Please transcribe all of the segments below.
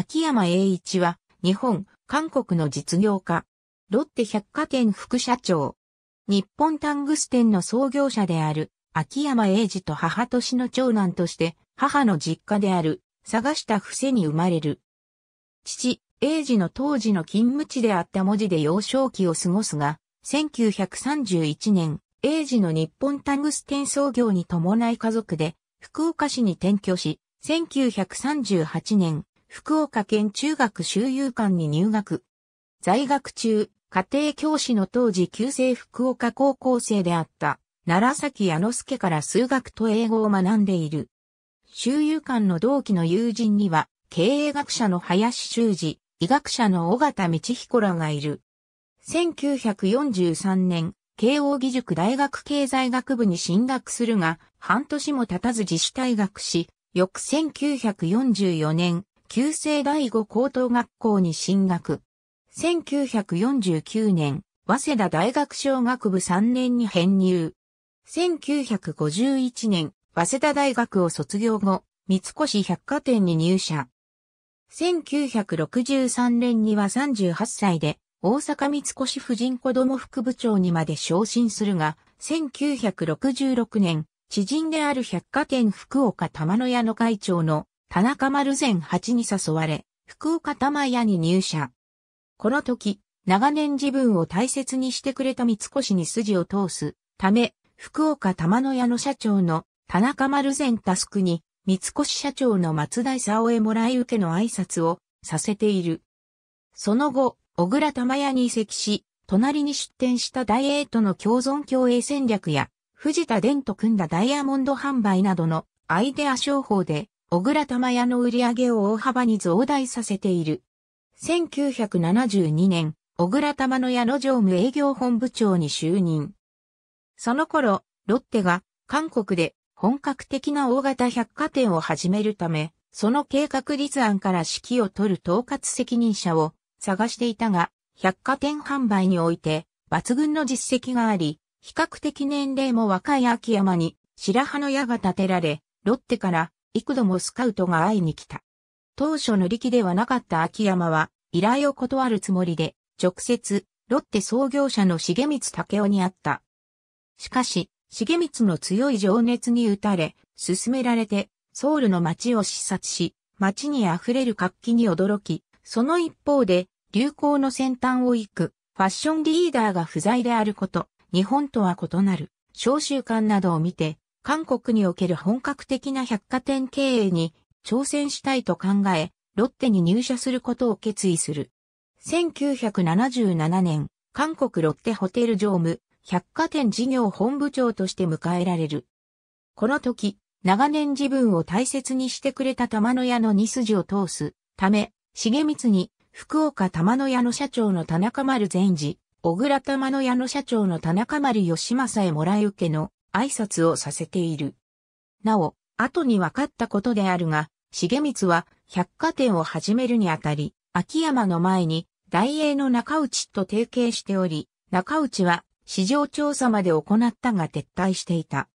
秋山栄一は、日本、韓国の実業家。ロッテ百貨店副社長。日本タングステンの創業者である、秋山栄二と母年の長男として、母の実家である、探した伏せに生まれる。父、英二の当時の勤務地であった文字で幼少期を過ごすが、1931年、英二の日本タングステン創業に伴い家族で、福岡市に転居し、1938年、福岡県中学修遊館に入学。在学中、家庭教師の当時旧制福岡高校生であった、奈良崎矢之助から数学と英語を学んでいる。周遊館の同期の友人には、経営学者の林修二、医学者の尾形道彦らがいる。1943年、慶応義塾大学経済学部に進学するが、半年も経たず自主退学し、翌1944年、旧制第五高等学校に進学。1949年、早稲田大学小学部3年に編入。1951年、早稲田大学を卒業後、三越百貨店に入社。1963年には38歳で、大阪三越婦人子ども副部長にまで昇進するが、1966年、知人である百貨店福岡玉野屋の会長の田中丸善八に誘われ、福岡玉屋に入社。この時、長年自分を大切にしてくれた三越に筋を通すため、福岡玉の屋の社長の田中丸善タスクに、三越社長の松田勲へもらい受けの挨拶をさせている。その後、小倉玉屋に移籍し、隣に出店した大英との共存共栄戦略や、藤田伝と組んだダイヤモンド販売などのアイデア商法で小倉玉屋の売り上げを大幅に増大させている。1972年、小倉玉の屋の常務営業本部長に就任。その頃、ロッテが韓国で本格的な大型百貨店を始めるため、その計画立案から指揮を取る統括責任者を探していたが、百貨店販売において抜群の実績があり、比較的年齢も若い秋山に白羽の矢が立てられ、ロッテから幾度もスカウトが会いに来た。当初乗り気ではなかった秋山は、依頼を断るつもりで、直接、ロッテ創業者の重光武雄に会った。しかし、重光の強い情熱に打たれ、勧められて、ソウルの街を視察し、街に溢れる活気に驚き、その一方で、流行の先端を行く、ファッションリーダーが不在であること、日本とは異なる、召習感などを見て、韓国における本格的な百貨店経営に挑戦したいと考え、ロッテに入社することを決意する。1977年、韓国ロッテホテル常務、百貨店事業本部長として迎えられる。この時、長年自分を大切にしてくれた玉の屋の二筋を通すため、重光に福岡玉の屋の社長の田中丸善治、小倉玉の屋の社長の田中丸義政へもらい受けの挨拶をさせている。なお、後に分かったことであるが、重光は百貨店を始めるにあたり、秋山の前に大英の中内と提携しており、中内は市場調査まで行ったが撤退していた。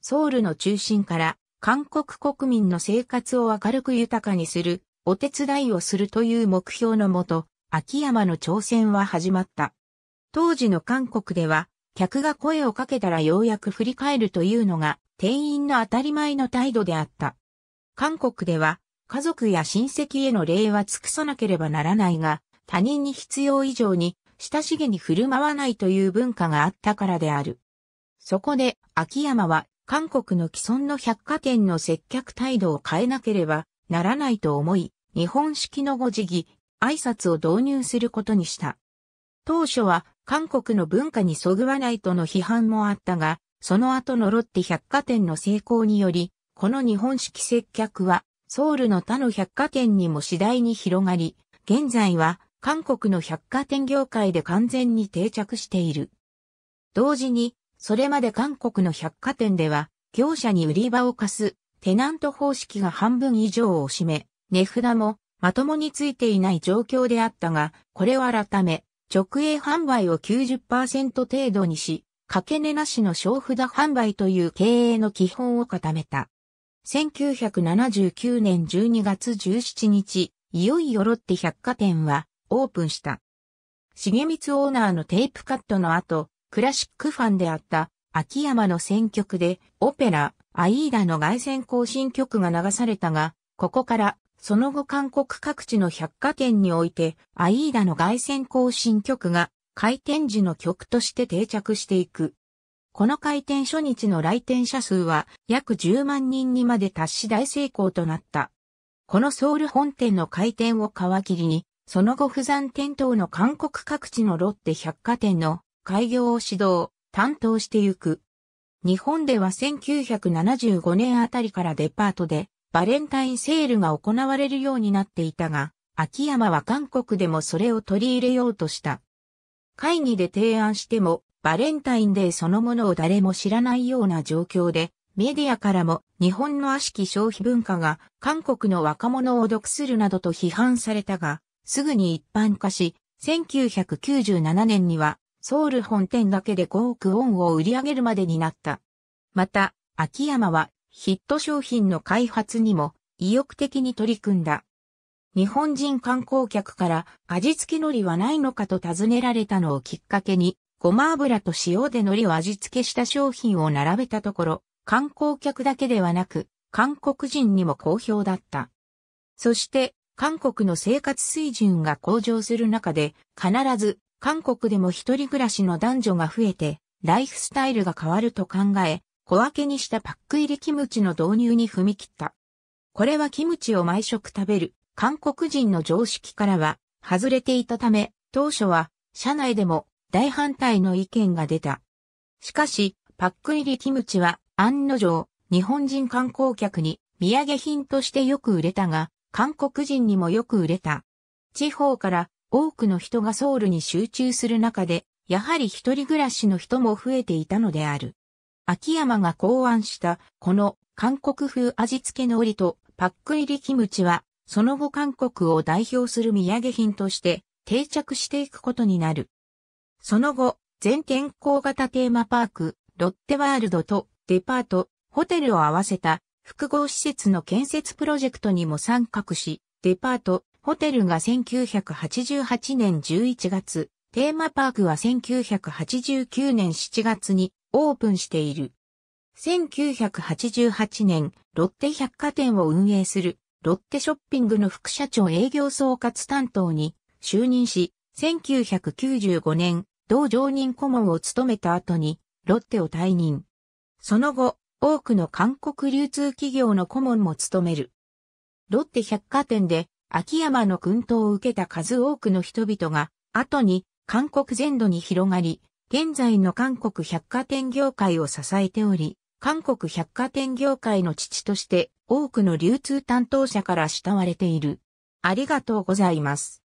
ソウルの中心から韓国国民の生活を明るく豊かにするお手伝いをするという目標のもと、秋山の挑戦は始まった。当時の韓国では客が声をかけたらようやく振り返るというのが店員の当たり前の態度であった。韓国では家族や親戚への礼は尽くさなければならないが、他人に必要以上に親しげに振る舞わないという文化があったからである。そこで、秋山は、韓国の既存の百貨店の接客態度を変えなければならないと思い、日本式のご辞儀、挨拶を導入することにした。当初は、韓国の文化にそぐわないとの批判もあったが、その後のロッテ百貨店の成功により、この日本式接客は、ソウルの他の百貨店にも次第に広がり、現在は韓国の百貨店業界で完全に定着している。同時に、それまで韓国の百貨店では、業者に売り場を貸す、テナント方式が半分以上を占め、値札もまともについていない状況であったが、これを改め、直営販売を90%程度にし、掛け値なしの小札販売という経営の基本を固めた。1979年12月17日、いよいよロッテ百貨店はオープンした。重光オーナーのテープカットの後、クラシックファンであった秋山の選曲でオペラ、アイーダの外旋行進曲が流されたが、ここからその後韓国各地の百貨店において、アイーダの外線更新曲が開店時の曲として定着していく。この開店初日の来店者数は約10万人にまで達し大成功となった。このソウル本店の開店を皮切りに、その後不山店等の韓国各地のロッテ百貨店の開業を指導、担当してゆく。日本では1975年あたりからデパートでバレンタインセールが行われるようになっていたが、秋山は韓国でもそれを取り入れようとした。会議で提案しても、バレンタインデーそのものを誰も知らないような状況で、メディアからも日本の悪しき消費文化が韓国の若者を毒するなどと批判されたが、すぐに一般化し、1997年にはソウル本店だけで5億ウォンを売り上げるまでになった。また、秋山はヒット商品の開発にも意欲的に取り組んだ。日本人観光客から味付け海苔はないのかと尋ねられたのをきっかけに、ごま油と塩で海苔を味付けした商品を並べたところ、観光客だけではなく、韓国人にも好評だった。そして、韓国の生活水準が向上する中で、必ず韓国でも一人暮らしの男女が増えて、ライフスタイルが変わると考え、小分けにしたパック入りキムチの導入に踏み切った。これはキムチを毎食食べる韓国人の常識からは外れていたため、当初は社内でも大反対の意見が出た。しかし、パック入りキムチは案の定、日本人観光客に土産品としてよく売れたが、韓国人にもよく売れた。地方から多くの人がソウルに集中する中で、やはり一人暮らしの人も増えていたのである。秋山が考案したこの韓国風味付けのりとパック入りキムチはその後韓国を代表する土産品として定着していくことになる。その後、全天候型テーマパーク、ロッテワールドとデパート、ホテルを合わせた複合施設の建設プロジェクトにも参画し、デパート、ホテルが1988年11月、テーマパークは1989年7月にオープンしている。1988年、ロッテ百貨店を運営する、ロッテショッピングの副社長営業総括担当に就任し、1995年、同常任顧問を務めた後に、ロッテを退任。その後、多くの韓国流通企業の顧問も務める。ロッテ百貨店で、秋山の薫陶を受けた数多くの人々が、後に、韓国全土に広がり、現在の韓国百貨店業界を支えており、韓国百貨店業界の父として多くの流通担当者から慕われている。ありがとうございます。